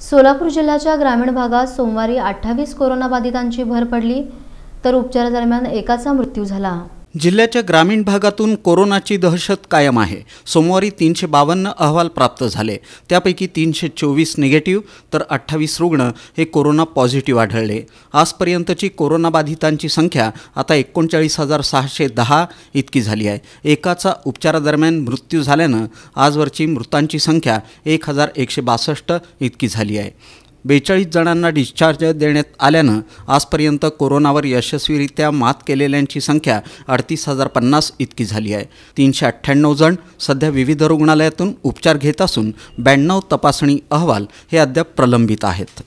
सोलापूर जिल्ह्याच्या ग्रामीण भागात सोमवारी अठ्ठावीस कोरोनाबाधितांची भर पडली तर उपचारादरम्यान एकाचा मृत्यू झाला जिल्ह्याच्या ग्रामीण भागातून कोरोनाची दहशत कायम आहे सोमवारी तीनशे बावन्न अहवाल प्राप्त झाले त्यापैकी तीनशे चोवीस निगेटिव्ह तर अठ्ठावीस रुग्ण हे कोरोना पॉझिटिव्ह आढळले आजपर्यंतची कोरोनाबाधितांची संख्या आता एकोणचाळीस हजार सहाशे दहा इतकी झाली आहे एकाचा उपचारादरम्यान मृत्यू झाल्यानं आजवरची मृतांची संख्या एक हजार एकशे बासष्ट इतकी झाली आहे बेचाळीस जणांना डिस्चार्ज देण्यात आल्यानं आजपर्यंत कोरोनावर यशस्वीरित्या मात केलेल्यांची संख्या अडतीस हजार पन्नास इतकी झाली आहे तीनशे अठ्ठ्याण्णव जण सध्या विविध रुग्णालयातून उपचार घेत असून ब्याण्णव तपासणी अहवाल हे अद्याप प्रलंबित आहेत